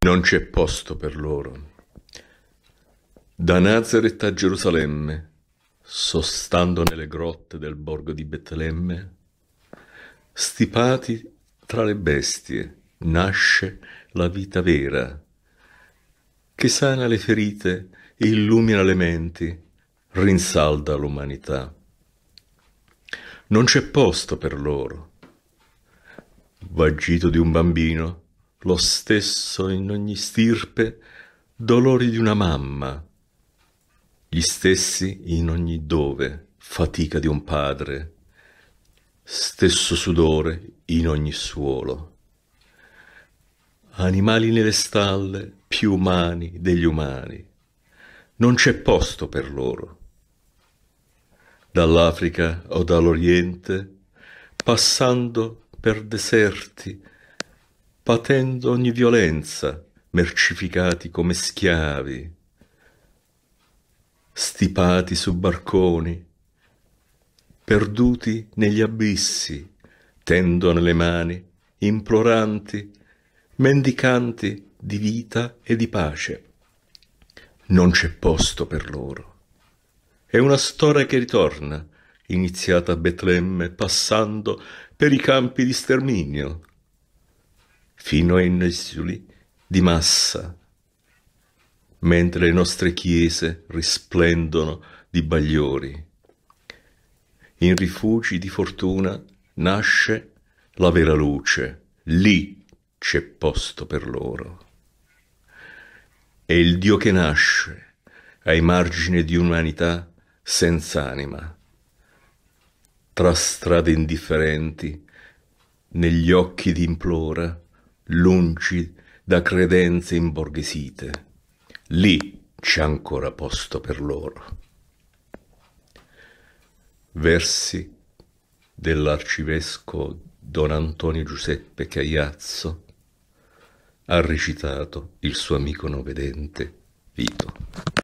Non c'è posto per loro. Da Nazareth a Gerusalemme, sostando nelle grotte del borgo di Betlemme, stipati tra le bestie, nasce la vita vera, che sana le ferite, illumina le menti, rinsalda l'umanità. Non c'è posto per loro. Vagito di un bambino, lo stesso in ogni stirpe dolori di una mamma, gli stessi in ogni dove fatica di un padre, stesso sudore in ogni suolo. Animali nelle stalle più umani degli umani, non c'è posto per loro. Dall'Africa o dall'Oriente, passando per deserti, patendo ogni violenza, mercificati come schiavi, stipati su barconi, perduti negli abissi, tendono le mani, imploranti, mendicanti di vita e di pace. Non c'è posto per loro. È una storia che ritorna, iniziata a Betlemme, passando per i campi di sterminio, fino ai noccioli di massa, mentre le nostre chiese risplendono di bagliori. In rifugi di fortuna nasce la vera luce, lì c'è posto per loro. È il Dio che nasce ai margini di un'umanità senza anima, tra strade indifferenti, negli occhi d'implora, lungi da credenze imborghesite. Lì c'è ancora posto per loro. Versi dell'arcivescovo Don Antonio Giuseppe Cagliazzo ha recitato il suo amico novedente Vito.